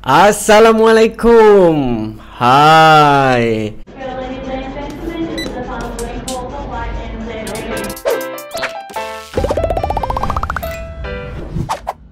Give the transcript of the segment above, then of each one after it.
Assalamualaikum. Hai.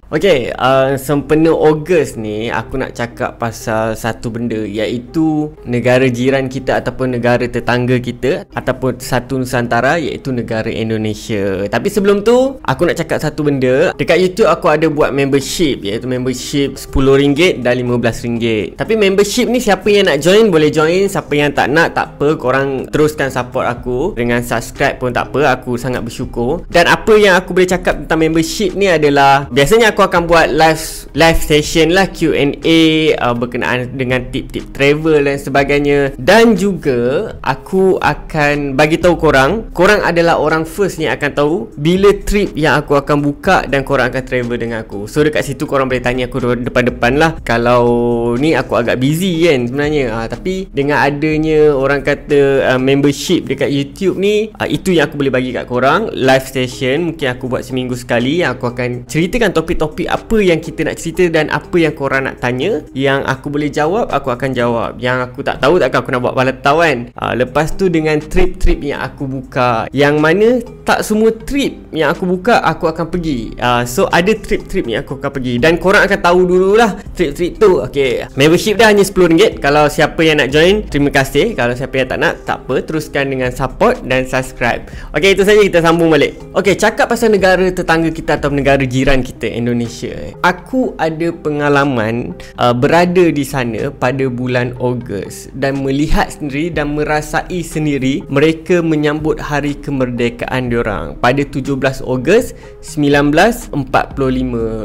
Okay, uh, sempena Ogos ni aku nak cakap pasal satu benda iaitu negara jiran kita ataupun negara tetangga kita ataupun satu Nusantara iaitu negara Indonesia. Tapi sebelum tu aku nak cakap satu benda. Dekat YouTube aku ada buat membership iaitu membership RM10 dan RM15. Tapi membership ni siapa yang nak join boleh join. Siapa yang tak nak tak apa korang teruskan support aku dengan subscribe pun tak apa. Aku sangat bersyukur. Dan apa yang aku boleh cakap tentang membership ni adalah biasanya aku aku akan buat live live session lah Q&A uh, berkenaan dengan tip-tip travel dan sebagainya dan juga aku akan bagi tahu korang korang adalah orang first ni akan tahu bila trip yang aku akan buka dan korang akan travel dengan aku so dekat situ korang boleh tanya aku depan-depan lah kalau ni aku agak busy kan sebenarnya uh, tapi dengan adanya orang kata uh, membership dekat YouTube ni uh, itu yang aku boleh bagi kat korang live session mungkin aku buat seminggu sekali aku akan ceritakan topik-topik topik apa yang kita nak cerita dan apa yang korang nak tanya yang aku boleh jawab aku akan jawab yang aku tak tahu takkan aku nak buat bala tahu kan uh, lepas tu dengan trip-trip yang aku buka yang mana tak semua trip yang aku buka aku akan pergi uh, so ada trip-trip yang aku akan pergi dan korang akan tahu dululah trip-trip tu okay. membership dah hanya RM10 kalau siapa yang nak join terima kasih kalau siapa yang tak nak tak apa teruskan dengan support dan subscribe Okay itu saja kita sambung balik Okay cakap pasal negara tetangga kita atau negara jiran kita Indonesia Indonesia. Eh. Aku ada pengalaman uh, berada di sana pada bulan Ogos dan melihat sendiri dan merasai sendiri mereka menyambut hari kemerdekaan diorang pada 17 Ogos 1945.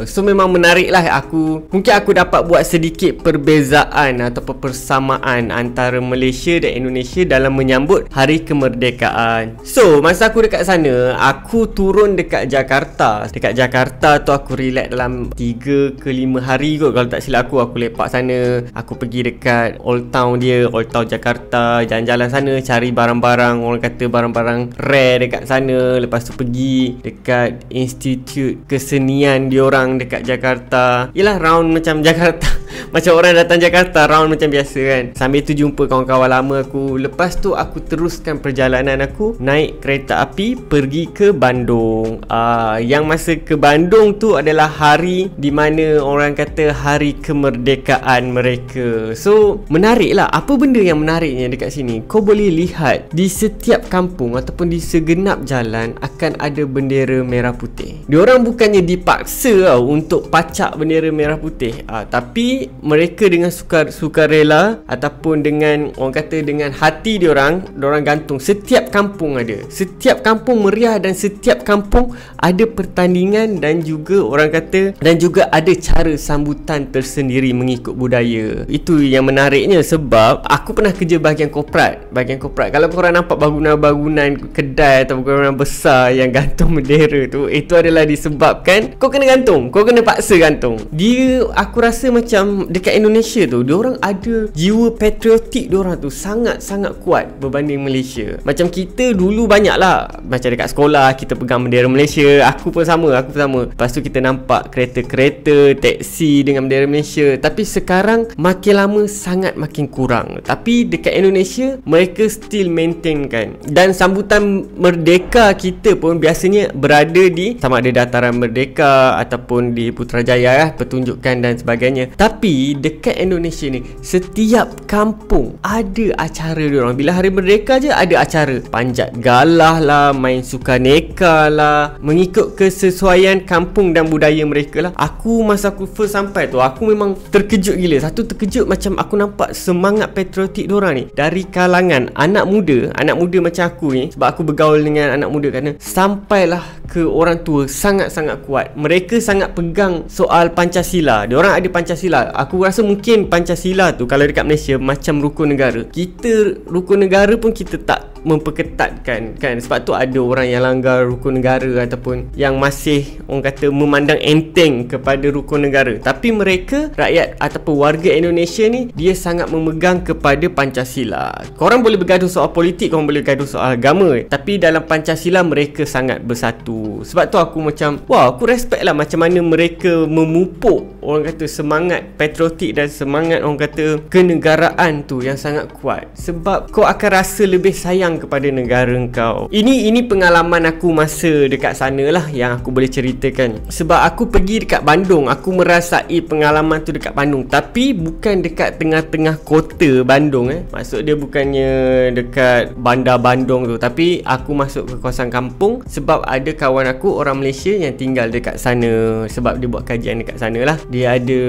So memang menariklah aku. Mungkin aku dapat buat sedikit perbezaan atau persamaan antara Malaysia dan Indonesia dalam menyambut hari kemerdekaan. So masa aku dekat sana, aku turun dekat Jakarta. Dekat Jakarta tu aku relax dekat dalam 3 ke 5 hari kot kalau tak silap aku aku lepak sana aku pergi dekat old town dia old town Jakarta jalan-jalan sana cari barang-barang orang kata barang-barang rare dekat sana lepas tu pergi dekat institut kesenian diorang dekat Jakarta yelah round macam Jakarta macam orang datang Jakarta round macam biasa kan sambil tu jumpa kawan-kawan lama aku lepas tu aku teruskan perjalanan aku naik kereta api pergi ke Bandung uh, yang masa ke Bandung tu adalah hari di mana orang kata hari kemerdekaan mereka. So, menariklah apa benda yang menariknya dekat sini. Kau boleh lihat di setiap kampung ataupun di segenap jalan akan ada bendera merah putih. Diorang bukannya dipaksa tau untuk pacak bendera merah putih. Ah, tapi mereka dengan sukar sukarela ataupun dengan orang kata dengan hati diorang, diorang gantung setiap kampung ada. Setiap kampung meriah dan setiap kampung ada pertandingan dan juga orang kata kata dan juga ada cara sambutan tersendiri mengikut budaya itu yang menariknya sebab aku pernah kerja bahagian korporat bahagian korporat kalau korang nampak bangunan-bangunan kedai atau bangunan besar yang gantung bendera tu itu adalah disebabkan kau kena gantung kau kena paksa gantung dia aku rasa macam dekat Indonesia tu dia orang ada jiwa patriotik dia orang tu sangat-sangat kuat berbanding Malaysia macam kita dulu banyaklah macam dekat sekolah kita pegang bendera Malaysia aku pun sama aku pun sama lepas tu kita nampak nampak kereta-kereta, teksi dengan bendera Malaysia. Tapi sekarang makin lama sangat makin kurang. Tapi dekat Indonesia mereka still maintain kan. Dan sambutan merdeka kita pun biasanya berada di sama ada dataran merdeka ataupun di Putrajaya lah, pertunjukan dan sebagainya. Tapi dekat Indonesia ni setiap kampung ada acara dia orang. Bila hari merdeka je ada acara. Panjat galah lah, main sukaneka lah, mengikut kesesuaian kampung dan budaya budaya mereka lah Aku masa aku first sampai tu Aku memang terkejut gila Satu terkejut macam aku nampak semangat patriotik diorang ni Dari kalangan anak muda Anak muda macam aku ni Sebab aku bergaul dengan anak muda kerana Sampailah ke orang tua sangat-sangat kuat Mereka sangat pegang soal Pancasila Diorang ada Pancasila Aku rasa mungkin Pancasila tu Kalau dekat Malaysia macam rukun negara Kita rukun negara pun kita tak memperketatkan kan sebab tu ada orang yang langgar rukun negara ataupun yang masih orang kata memandang enteng kepada rukun negara tapi mereka rakyat ataupun warga Indonesia ni dia sangat memegang kepada Pancasila korang boleh bergaduh soal politik korang boleh bergaduh soal agama tapi dalam Pancasila mereka sangat bersatu sebab tu aku macam wah aku respect lah macam mana mereka memupuk orang kata semangat patriotik dan semangat orang kata kenegaraan tu yang sangat kuat sebab kau akan rasa lebih sayang kepada negara kau ini ini pengalaman aku masa dekat sana lah yang aku boleh ceritakan sebab aku pergi dekat Bandung aku merasai pengalaman tu dekat Bandung tapi bukan dekat tengah-tengah kota Bandung eh maksud dia bukannya dekat bandar Bandung tu tapi aku masuk ke kawasan kampung sebab ada kawan aku orang Malaysia yang tinggal dekat sana sebab dia buat kajian dekat sana lah dia ada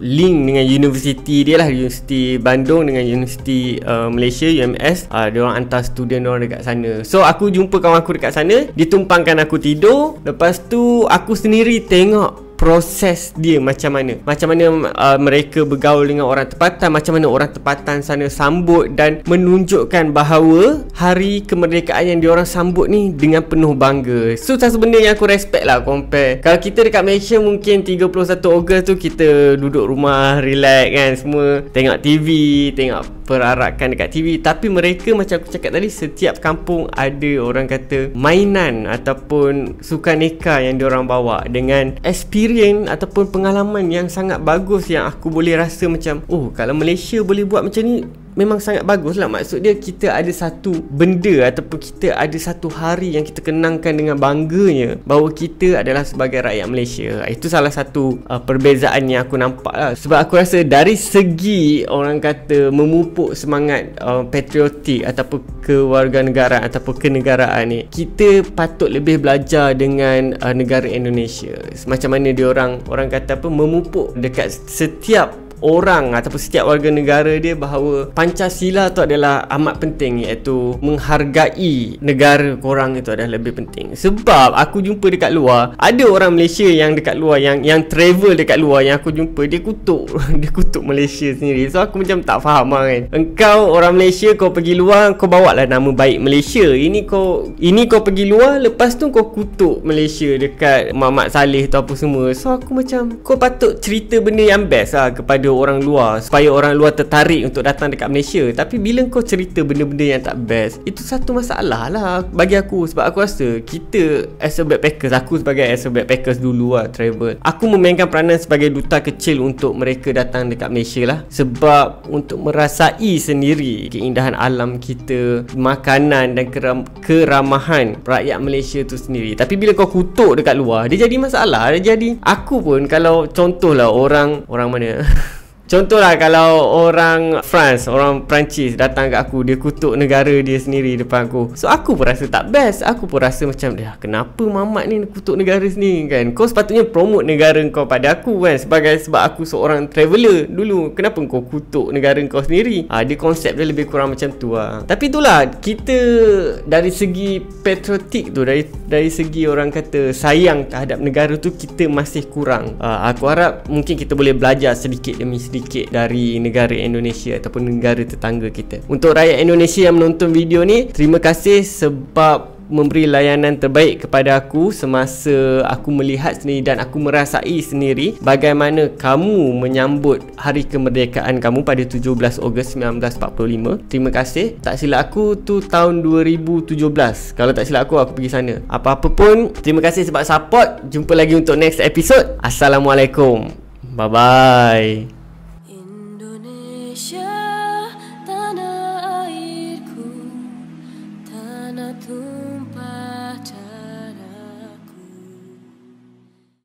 link dengan universiti dia lah universiti Bandung dengan universiti uh, Malaysia UMS uh, ah, dia orang hantar student orang dekat sana so aku jumpa kawan aku dekat sana dia tumpangkan aku tidur lepas tu aku sendiri tengok proses dia macam mana macam mana uh, mereka bergaul dengan orang tempatan macam mana orang tempatan sana sambut dan menunjukkan bahawa hari kemerdekaan yang diorang sambut ni dengan penuh bangga so satu benda yang aku respect lah compare kalau kita dekat Malaysia mungkin 31 Ogos tu kita duduk rumah relax kan semua tengok TV tengok perarakan dekat TV tapi mereka macam aku cakap tadi setiap kampung ada orang kata mainan ataupun sukaneka yang diorang bawa dengan experience ataupun pengalaman yang sangat bagus yang aku boleh rasa macam oh kalau Malaysia boleh buat macam ni memang sangat bagus lah maksud dia kita ada satu benda ataupun kita ada satu hari yang kita kenangkan dengan bangganya bahawa kita adalah sebagai rakyat Malaysia itu salah satu uh, perbezaan yang aku nampak lah sebab aku rasa dari segi orang kata memupuk semangat uh, patriotik ataupun kewarganegaraan ataupun kenegaraan ni kita patut lebih belajar dengan uh, negara Indonesia macam mana dia orang orang kata apa memupuk dekat setiap orang ataupun setiap warga negara dia bahawa Pancasila tu adalah amat penting iaitu menghargai negara korang itu adalah lebih penting sebab aku jumpa dekat luar ada orang Malaysia yang dekat luar yang yang travel dekat luar yang aku jumpa dia kutuk dia kutuk Malaysia sendiri so aku macam tak faham lah kan engkau orang Malaysia kau pergi luar kau bawa lah nama baik Malaysia ini kau ini kau pergi luar lepas tu kau kutuk Malaysia dekat Mamat Saleh tu apa semua so aku macam kau patut cerita benda yang best lah kepada kepada orang luar supaya orang luar tertarik untuk datang dekat Malaysia tapi bila kau cerita benda-benda yang tak best itu satu masalah lah bagi aku sebab aku rasa kita as a backpackers aku sebagai as a backpackers dulu lah travel aku memainkan peranan sebagai duta kecil untuk mereka datang dekat Malaysia lah sebab untuk merasai sendiri keindahan alam kita makanan dan keram- keramahan rakyat Malaysia tu sendiri tapi bila kau kutuk dekat luar dia jadi masalah dia jadi aku pun kalau contohlah orang orang mana Contohlah kalau orang France, orang Perancis datang kat aku, dia kutuk negara dia sendiri depan aku. So aku pun rasa tak best. Aku pun rasa macam dia kenapa mamat ni kutuk negara sendiri kan? Kau sepatutnya promote negara kau pada aku kan sebagai sebab aku seorang traveller dulu. Kenapa kau kutuk negara kau sendiri? Ah ha, dia konsep dia lebih kurang macam tu lah. Tapi itulah kita dari segi patriotik tu dari dari segi orang kata sayang terhadap negara tu kita masih kurang. Ha, aku harap mungkin kita boleh belajar sedikit demi sedikit sedikit dari negara Indonesia ataupun negara tetangga kita. Untuk rakyat Indonesia yang menonton video ni, terima kasih sebab memberi layanan terbaik kepada aku semasa aku melihat sendiri dan aku merasai sendiri bagaimana kamu menyambut hari kemerdekaan kamu pada 17 Ogos 1945. Terima kasih. Tak silap aku tu tahun 2017. Kalau tak silap aku aku pergi sana. Apa-apa pun, terima kasih sebab support. Jumpa lagi untuk next episode. Assalamualaikum. Bye bye.